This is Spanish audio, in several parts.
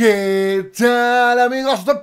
Yeah. ¿Qué tal amigos de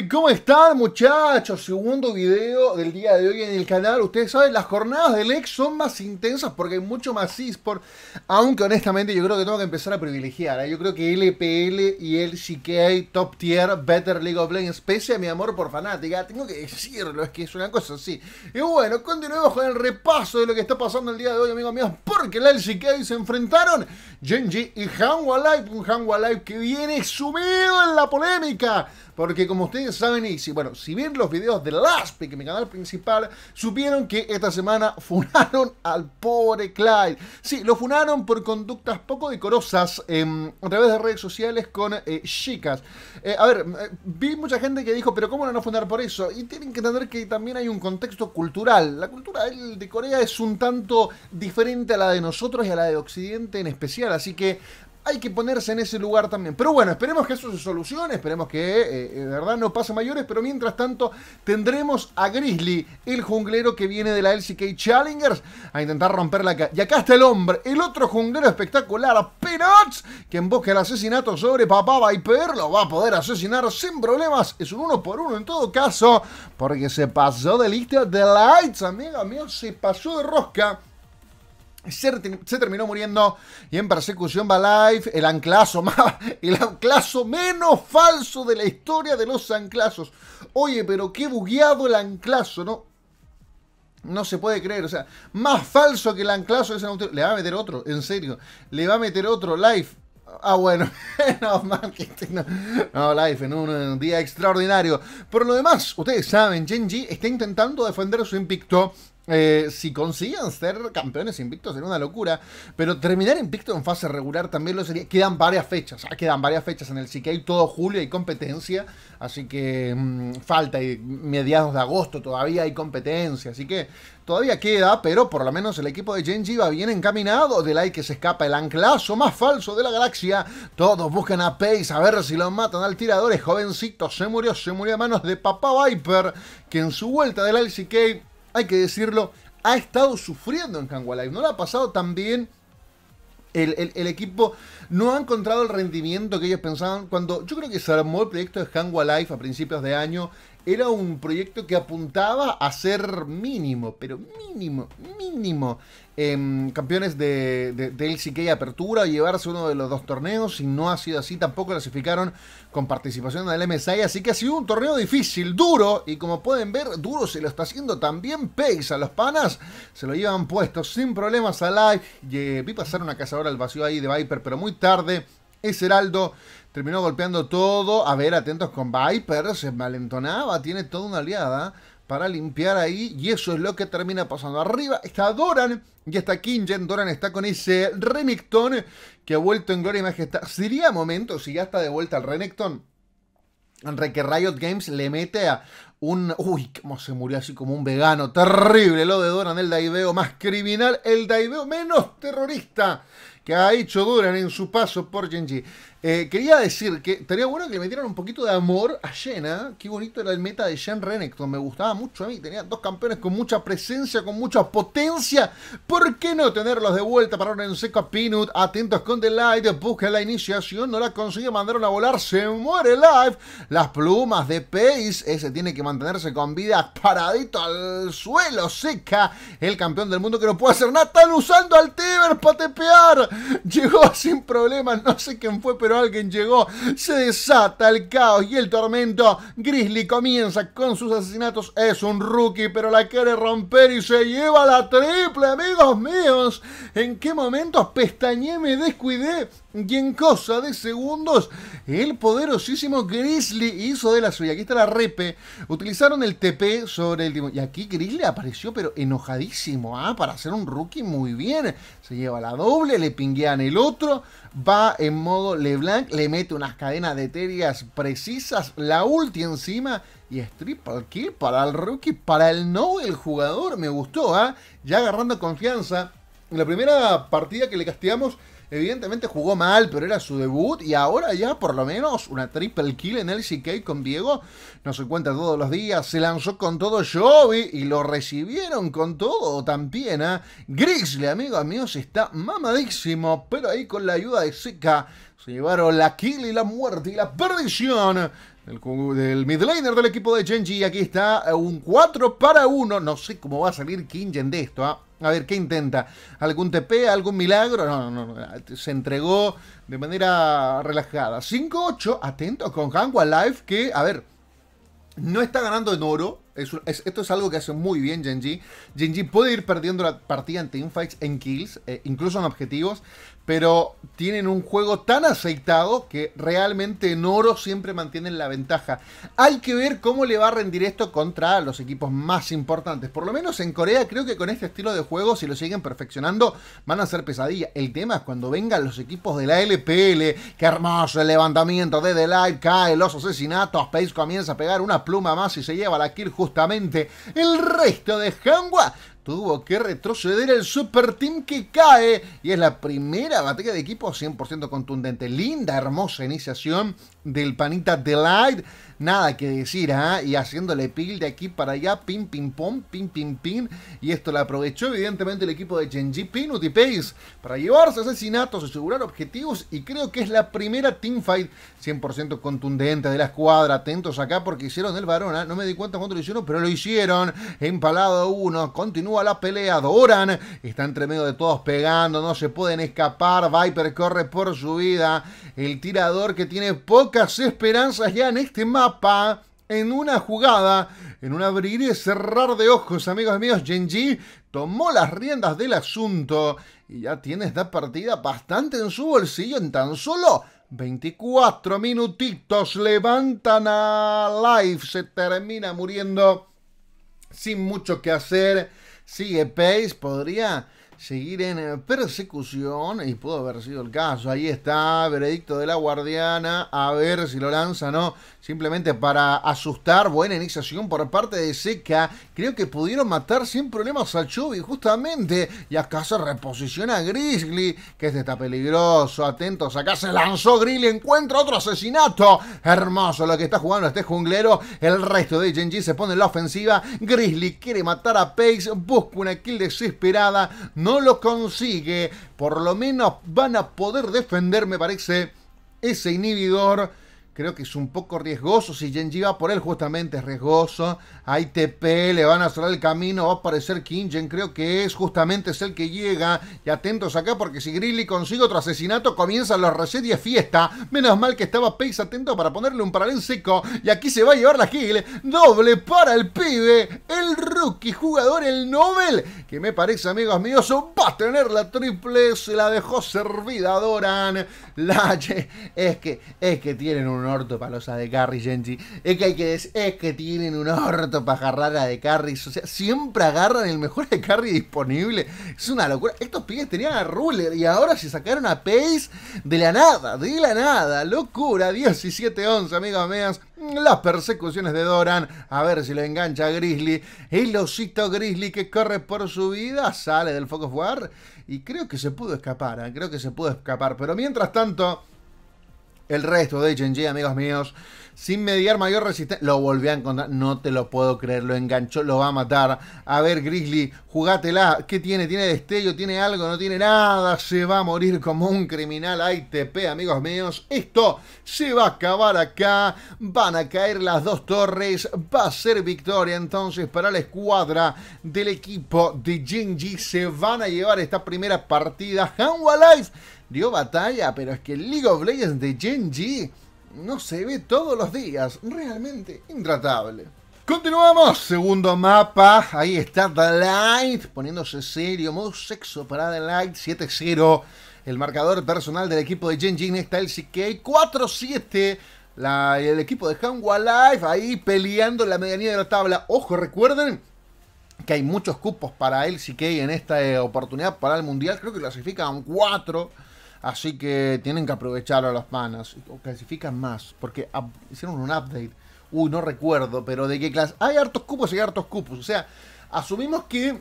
y ¿Cómo están muchachos? Segundo video del día de hoy en el canal. Ustedes saben, las jornadas del ex son más intensas porque hay mucho más eSport. Aunque honestamente yo creo que tengo que empezar a privilegiar. ¿eh? Yo creo que LPL y el Top Tier, Better League of Legends, pese a mi amor por fanática, tengo que decirlo, es que es una cosa así. Y bueno, continuemos con el repaso de lo que está pasando el día de hoy, amigos míos, porque la LCK se enfrentaron Genji y Hanwha Life Un Hanwha Life que viene subiendo en la polémica. Porque como ustedes saben, y si, bueno, si bien los videos de Laspi, que mi canal principal, supieron que esta semana funaron al pobre Clyde. Sí, lo funaron por conductas poco decorosas em, a través de redes sociales con eh, chicas. Eh, a ver, eh, vi mucha gente que dijo, pero ¿cómo no funar por eso? Y tienen que entender que también hay un contexto cultural. La cultura de Corea es un tanto diferente a la de nosotros y a la de Occidente en especial. Así que hay que ponerse en ese lugar también. Pero bueno, esperemos que eso se solucione, esperemos que eh, eh, de verdad no pase mayores, pero mientras tanto tendremos a Grizzly, el junglero que viene de la LCK Challengers, a intentar romper la Y acá está el hombre, el otro junglero espectacular, que en busca el asesinato sobre Papá Viper, lo va a poder asesinar sin problemas. Es un uno por uno en todo caso, porque se pasó de lista de lights, amigo mío, se pasó de rosca. Se, terminó muriendo y en persecución va live el anclazo más, el anclazo menos falso de la historia de los anclazos. Oye, pero qué bugueado el anclazo, ¿no? No se puede creer, o sea, más falso que el anclazo es Le va a meter otro, en serio. Le va a meter otro, Life. Ah, bueno, este no, life en un, día extraordinario. Por lo demás, ustedes saben, Genji está intentando defender su invicto eh, si consiguen ser campeones invictos sería una locura, pero terminar invicto en fase regular también lo sería. Quedan varias fechas, ah, quedan varias fechas en el CK, todo julio hay competencia, así que mm, falta, y mediados de agosto todavía hay competencia, así que todavía queda, pero por lo menos el equipo de Genji va bien encaminado, del like que se escapa el anclazo más falso de la galaxia, todos buscan a Pace a ver si lo matan al tirador, es jovencito, se murió, se murió a manos de Papá Viper, que en su vuelta del LCK hay que decirlo, ha estado sufriendo en Kangwa Life. No lo ha pasado tan bien. El, equipo no ha encontrado el rendimiento que ellos pensaban. Cuando yo creo que se armó el proyecto de Hangua Life a principios de año, era un proyecto que apuntaba a ser mínimo, pero mínimo, mínimo, em, campeones de, de, Apertura, llevarse uno de los dos torneos, y no ha sido así, tampoco clasificaron con participación del MSI, así que ha sido un torneo difícil, duro, y como pueden ver, duro se lo está haciendo también Pace a los panas, se lo llevan puesto sin problemas al live, eh, vi pasar una cazadora al vacío ahí de Viper, pero muy tarde, es Heraldo. Terminó golpeando todo. A ver, atentos con Viper. Se malentonaba. Tiene toda una aliada para limpiar ahí. Y eso es lo que termina pasando. Arriba está Doran y está Kingen. Doran está con ese Renekton que ha vuelto en gloria y majestad. Sería momento, si ya está de vuelta el Renekton, Enrique Riot Games le mete a un... Uy, cómo se murió así como un vegano. Terrible lo de Doran, el daiveo más criminal, el daiveo menos terrorista que ha hecho Duran en su paso por Genji. Eh, quería decir que estaría bueno que le metieran un poquito de amor a Jenna. Qué bonito era el meta de Shen Renekton. Me gustaba mucho a mí. Tenía dos campeones con mucha presencia, con mucha potencia. ¿Por qué no tenerlos de vuelta? para en seco a Peanut. Atentos con The Light. Busca la iniciación. No la consigue. Mandaron a volar. Se muere Live Las plumas de Pace. Ese tiene que mantenerse con vida. Paradito al suelo. Seca. El campeón del mundo que no puede hacer nada. Están usando al Tiber para tepear. Llegó sin problemas, no sé quién fue, pero alguien llegó. Se desata el caos y el tormento. Grizzly comienza con sus asesinatos. Es un rookie, pero la quiere romper y se lleva la triple, amigos míos. ¿En qué momentos pestañé me descuidé? Y en cosa de segundos, el poderosísimo Grizzly hizo de la suya. Aquí está la repe. Utilizaron el TP sobre el timón. Y aquí Grizzly apareció, pero enojadísimo, ¿ah? Para hacer un rookie muy bien. Se lleva la doble, le pinguean el otro. Va en modo LeBlanc, le mete unas cadenas de terias precisas. La ulti encima. Y es triple kill para el rookie, para el no el jugador. Me gustó, ¿ah? Ya agarrando confianza. En la primera partida que le castigamos Evidentemente jugó mal, pero era su debut y ahora ya por lo menos una triple kill en LCK con Diego. No se cuenta todos los días, se lanzó con todo Joby y lo recibieron con todo también. ¿eh? Grizzly, amigos amigos, está mamadísimo, pero ahí con la ayuda de Seca se llevaron la kill y la muerte y la perdición del, del del equipo de Genji. Aquí está eh, un 4 para 1. No sé cómo va a salir Kingen de esto. ¿eh? A ver, ¿qué intenta? ¿Algún TP? ¿Algún milagro? No, no, no. Se entregó de manera relajada. 5-8, atento con Hangua Life, que, a ver, no está ganando en oro esto es algo que hace muy bien Genji. Genji puede ir perdiendo la partida en teamfights, en kills, eh, incluso en objetivos, pero tienen un juego tan aceitado que realmente en oro siempre mantienen la ventaja. Hay que ver cómo le va a rendir esto contra los equipos más importantes. Por lo menos en Corea creo que con este estilo de juego, si lo siguen perfeccionando, van a ser pesadilla. El tema es cuando vengan los equipos de la LPL, ¡Qué hermoso el levantamiento de The Live, cae los asesinatos, Pace comienza a pegar una pluma más y se lleva la kill justamente el resto de Hanwa tuvo que retroceder el Super Team que cae y es la primera batalla de equipo 100% contundente. Linda, hermosa iniciación del panita Delight nada que decir, ¿ah? Y haciéndole pil de aquí para allá, pim, pim, pom, pim, pim, pim. Y esto lo aprovechó evidentemente el equipo de Genji Pin. Pace para llevarse asesinatos, asegurar objetivos y creo que es la primera teamfight 100% contundente de la escuadra. Atentos acá porque hicieron el varón, ¿ah? no me di cuenta cuánto lo hicieron, pero lo hicieron. Empalado uno, continúa la pelea, Doran está entre medio de todos pegando, no se pueden escapar, Viper corre por su vida. El tirador que tiene pocas esperanzas ya en este mapa en una jugada, en un abrir y cerrar de ojos, amigos míos, Genji tomó las riendas del asunto y ya tiene esta partida bastante en su bolsillo en tan solo 24 minutitos. Levantan a Life, se termina muriendo sin mucho que hacer. Sigue Pace, podría seguir en persecución y pudo haber sido el caso. Ahí está, veredicto de la guardiana, a ver si lo lanza, ¿no? Simplemente para asustar, buena iniciación por parte de Seca. Creo que pudieron matar sin problemas a Chubby, justamente. Y acá se reposiciona Grizzly, que este está peligroso, atentos. Acá se lanzó Grizzly, encuentra otro asesinato. Hermoso lo que está jugando este junglero. El resto de Genji se pone en la ofensiva. Grizzly quiere matar a Pace, busca una kill desesperada no lo consigue, por lo menos van a poder defender, me parece, ese inhibidor creo que es un poco riesgoso. Si Genji va por él, justamente es riesgoso. Hay TP, le van a cerrar el camino, va a aparecer Kingen, creo que es, justamente es el que llega. Y atentos acá, porque si Grilly consigue otro asesinato, comienzan los reset y es fiesta. Menos mal que estaba Pace atento para ponerle un paralel seco. Y aquí se va a llevar la kill. Doble para el pibe, el rookie jugador, el Nobel, que me parece, amigos míos, va a tener la triple. Se la dejó servida Doran. La, es que, es que tienen un un orto palosa de Carry, Genji. Es que hay que decir, es que tienen un orto pajarrada de carry. O sea, siempre agarran el mejor de Carry disponible. Es una locura. Estos pibes tenían a Ruler y ahora se sacaron a Pace de la nada, de la nada. Locura, 17-11, amigos míos Las persecuciones de Doran. A ver si lo engancha Grizzly. El osito Grizzly que corre por su vida. Sale del Focus War. Y creo que se pudo escapar. ¿eh? Creo que se pudo escapar. Pero mientras tanto el resto de HNG, amigos míos. Sin mediar mayor resistencia. Lo volví a encontrar. No te lo puedo creer. Lo enganchó. Lo va a matar. A ver, Grizzly. Jugátela. ¿Qué tiene? ¿Tiene destello? ¿Tiene algo? No tiene nada. Se va a morir como un criminal p. amigos míos. Esto se va a acabar acá. Van a caer las dos torres. Va a ser victoria entonces para la escuadra del equipo de Genji. Se van a llevar esta primera partida. Hanwha Life dio batalla, pero es que el League of Legends de Genji no se ve todos los días, realmente intratable. Continuamos, segundo mapa, ahí está The Light, poniéndose serio, modo sexo para The Light 7-0. El marcador personal del equipo de Genji está el CK 4-7. el equipo de Hanwha Life ahí peleando en la medianía de la tabla. Ojo, recuerden que hay muchos cupos para LCK en esta eh, oportunidad para el Mundial. Creo que clasifican 4. Así que tienen que aprovecharlo a las panas. O clasifican más. Porque hicieron un update. Uy, no recuerdo, pero de qué clase. Hay hartos cupos y hay hartos cupos. O sea, asumimos que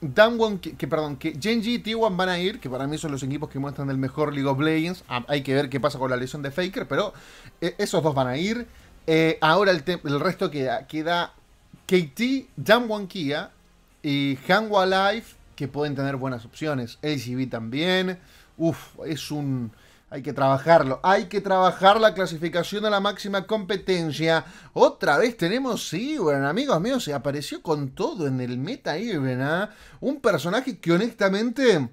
Damwon, que, perdón, que Genji y T1 van a ir, que para mí son los equipos que muestran el mejor League of Legends. Ah, hay que ver qué pasa con la lesión de Faker, pero eh, esos dos van a ir. Eh, ahora el, resto ah, queda. Queda KT, Damwon Kia y Hangwa Life, que pueden tener buenas opciones. ACB también. Uf, es un... Hay que trabajarlo. Hay que trabajar la clasificación a la máxima competencia. Otra vez tenemos sí, bueno, amigos míos. Se apareció con todo en el meta ahí, ¿eh? Un personaje que honestamente...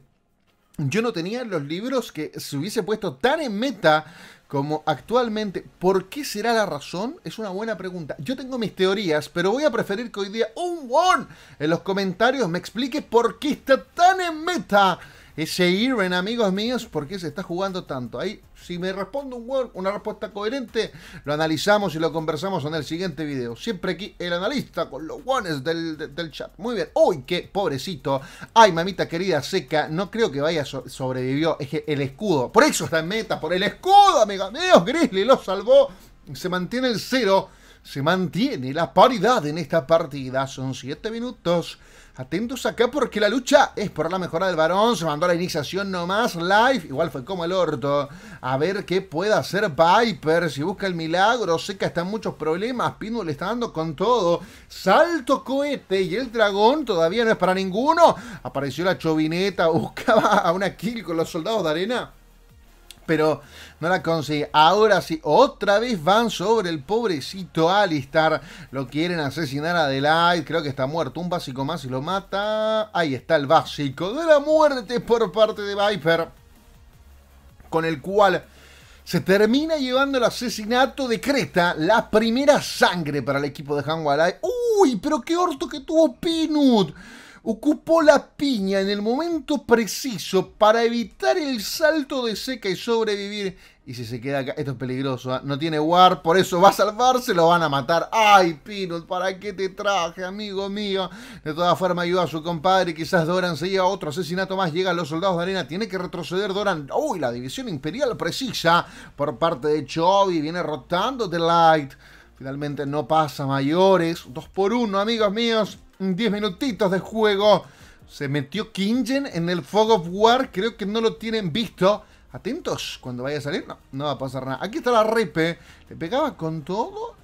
Yo no tenía en los libros que se hubiese puesto tan en meta como actualmente. ¿Por qué será la razón? Es una buena pregunta. Yo tengo mis teorías, pero voy a preferir que hoy día un one en los comentarios me explique por qué está tan en meta ese Irving, amigos míos, ¿por qué se está jugando tanto? Ahí, si me respondo un word, una respuesta coherente, lo analizamos y lo conversamos en el siguiente video. Siempre aquí el analista con los guanes del, del, chat. Muy bien. Uy, qué pobrecito. Ay, mamita querida seca, no creo que vaya, sobrevivió. Es que el escudo. Por eso está en meta, por el escudo, amigo! ¡Dios, Grizzly lo salvó. Se mantiene el cero. Se mantiene la paridad en esta partida. Son 7 minutos. Atentos acá porque la lucha es por la mejora del varón. Se mandó la iniciación nomás. Live. Igual fue como el orto. A ver qué puede hacer Viper. Si busca el milagro. Seca está en muchos problemas. Pino le está dando con todo. Salto cohete. Y el dragón todavía no es para ninguno. Apareció la chovineta. Buscaba a una kill con los soldados de arena pero no la consigue. Ahora sí, otra vez van sobre el pobrecito Alistar. Lo quieren asesinar a Delight. Creo que está muerto. Un básico más y lo mata. Ahí está el básico de la muerte por parte de Viper. Con el cual se termina llevando el asesinato de Creta, la primera sangre para el equipo de Hanwalai. ¡Uy! ¡Pero qué orto que tuvo Pinut! ocupó la piña en el momento preciso para evitar el salto de seca y sobrevivir. Y si se queda acá, esto es peligroso, ¿ah? no tiene war, por eso va a salvarse, lo van a matar. ¡Ay, Pinot, para qué te traje, amigo mío! De todas formas, ayuda a su compadre, quizás Doran se lleva otro asesinato más, llegan los soldados de arena, tiene que retroceder Doran. ¡Uy, la división imperial precisa por parte de Chovy, viene rotando The Light! Finalmente no pasa mayores, dos por uno, amigos míos. 10 minutitos de juego. Se metió Kingen en el Fog of War. Creo que no lo tienen visto. Atentos, cuando vaya a salir, no, no va a pasar nada. Aquí está la Repe. Le pegaba con todo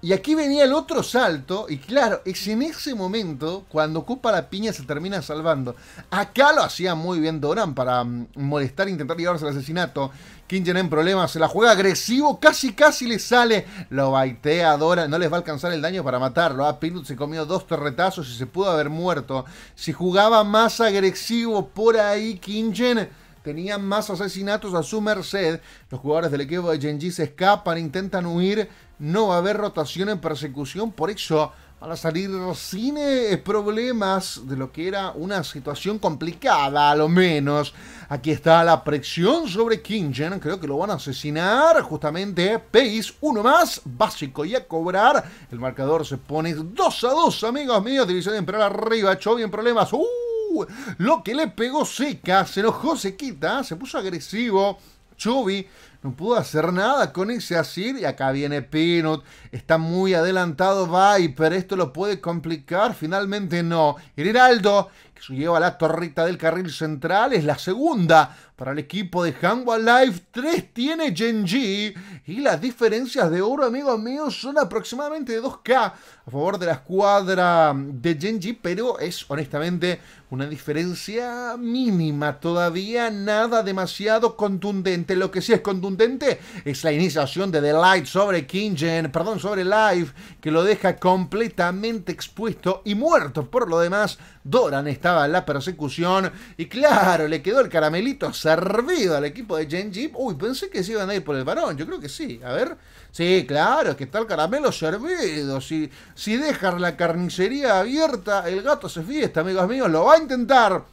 y aquí venía el otro salto, y claro, es en ese momento cuando ocupa la piña se termina salvando. Acá lo hacía muy bien Doran para molestar mm, molestar, intentar llevarse al asesinato. Kingen en problemas, se la juega agresivo, casi casi le sale. Lo baitea Doran, no les va a alcanzar el daño para matarlo. A ah, Pilut se comió dos torretazos y se pudo haber muerto. Si jugaba más agresivo por ahí, Kingen tenían más asesinatos a su merced. Los jugadores del equipo de Genji se escapan, intentan huir. No va a haber rotación en persecución. Por eso van a salir sin eh, problemas de lo que era una situación complicada, a lo menos. Aquí está la presión sobre Kingen. Creo que lo van a asesinar justamente. Pace, uno más, básico y a cobrar. El marcador se pone 2 a 2, amigos míos. División de Imperial arriba. Chovy bien problemas. ¡Uh! lo que le pegó seca, se enojó, se quita, se puso agresivo. Chubby no pudo hacer nada con ese asir y acá viene Peanut. Está muy adelantado Viper, esto lo puede complicar, finalmente no. Heraldo, que se lleva la torreta del carril central, es la segunda para el equipo de Hanwha Life. 3 tiene Genji y las diferencias de oro, amigos míos, son aproximadamente de 2K a favor de la escuadra de Genji, pero es honestamente una diferencia mínima, todavía nada demasiado contundente. Lo que sí es contundente es la iniciación de The Light sobre Kingen, perdón, sobre life que lo deja completamente expuesto y muerto. Por lo demás, Doran estaba en la persecución y claro, le quedó el caramelito servido al equipo de Genji. Uy, pensé que se iban a ir por el varón, yo creo que sí sí, a ver. Sí, claro, que está el caramelo servido. Si, si dejas la carnicería abierta, el gato se fiesta, amigos míos, lo va a intentar.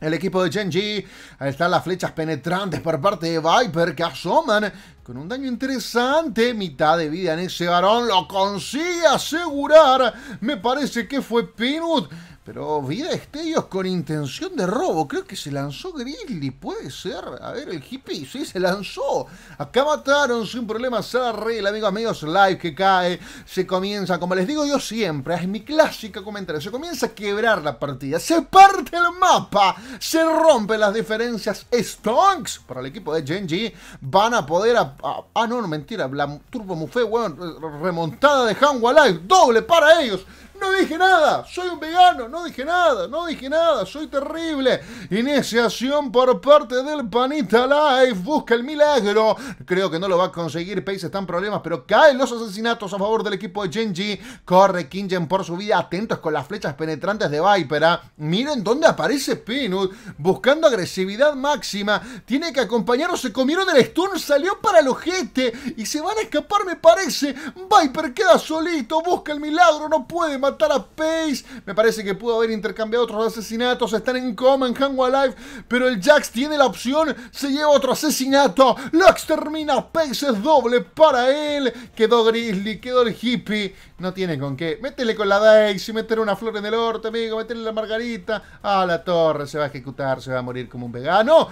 El equipo de Genji, ahí están las flechas penetrantes por parte de Viper que asoman con un daño interesante. Mitad de vida en ese varón, lo consigue asegurar. Me parece que fue Pinwood pero vida Estellos con intención de robo. Creo que se lanzó Grizzly, puede ser. A ver, el hippie, sí, se lanzó. Acá mataron sin problema rey, el amigo amigos live que cae. Se comienza, como les digo yo siempre, es mi clásica comentario. Se comienza a quebrar la partida. Se parte el mapa. Se rompen las diferencias. Stonks para el equipo de Genji. Van a poder. A, ah, no, no, mentira. La Turbo Mufé, weón. Remontada de Hanwha Live. Doble para ellos. No dije nada, soy un vegano, no dije nada, no dije nada, soy terrible. Iniciación por parte del Panita Life, busca el milagro. Creo que no lo va a conseguir, Pace está problemas, pero caen los asesinatos a favor del equipo de Genji. Corre Kingen por su vida, atentos con las flechas penetrantes de Vipera. ¿ah? Miren dónde aparece Pinut, buscando agresividad máxima. Tiene que acompañar se comieron el stun, salió para el ojete y se van a escapar, me parece. Viper queda solito, busca el milagro, no puede más a Pace. Me parece que pudo haber intercambiado otros asesinatos. Están en coma en Hangua Life Pero el Jax tiene la opción. Se lleva otro asesinato. Lo extermina. Pace es doble para él. Quedó Grizzly. Quedó el hippie. No tiene con qué. Métele con la y meter una flor en el orto, amigo. Métele la margarita. A la torre. Se va a ejecutar. Se va a morir como un vegano.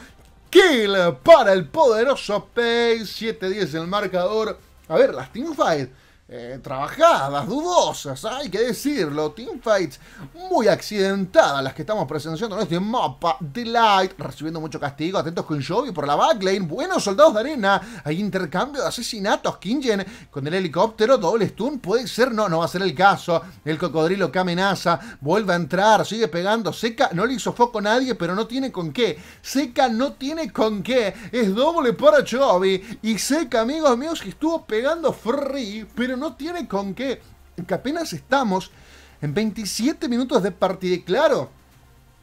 Kill para el poderoso Pace. 7-10 el marcador. A ver, las Fight eh, trabajadas, dudosas, hay que decirlo. Teamfights muy accidentadas las que estamos presenciando en este mapa. Delight recibiendo mucho castigo. Atentos con Jovi por la backlane. Buenos soldados de arena. Hay intercambio de asesinatos. Kingen con el helicóptero. Doble stun. Puede ser. No, no va a ser el caso. El cocodrilo que amenaza. Vuelve a entrar. Sigue pegando. Seca no le hizo foco a nadie, pero no tiene con qué. Seca no tiene con qué. Es doble para Jovi. Y Seca, amigos míos, que estuvo pegando free, pero no tiene con qué. Que apenas estamos en 27 minutos de partida. Y claro,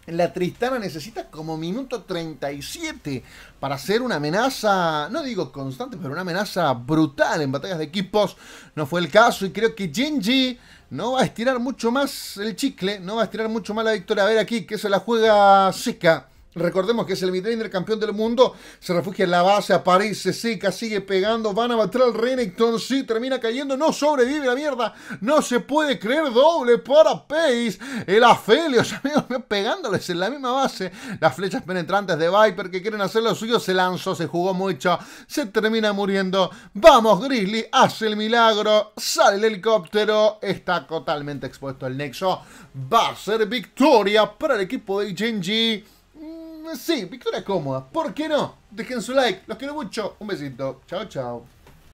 la Tristana necesita como minuto 37 para ser una amenaza, no digo constante, pero una amenaza brutal en batallas de equipos. No fue el caso y creo que Genji no va a estirar mucho más el chicle, no va a estirar mucho más la victoria. A ver aquí que se la juega seca. Recordemos que es el midlaner campeón del mundo. Se refugia en la base, aparece, seca, sigue pegando. Van a matar al Renekton. Sí, termina cayendo. No sobrevive la mierda. No se puede creer. Doble para Pace. El Afelios, amigos, pegándoles en la misma base. Las flechas penetrantes de Viper que quieren hacer lo suyo. Se lanzó, se jugó mucho. Se termina muriendo. Vamos, Grizzly. Hace el milagro. Sale el helicóptero. Está totalmente expuesto el nexo. Va a ser victoria para el equipo de Genji sí, victoria cómoda. ¿Por qué no? Dejen su like. Los quiero mucho. Un besito. Chao, chao.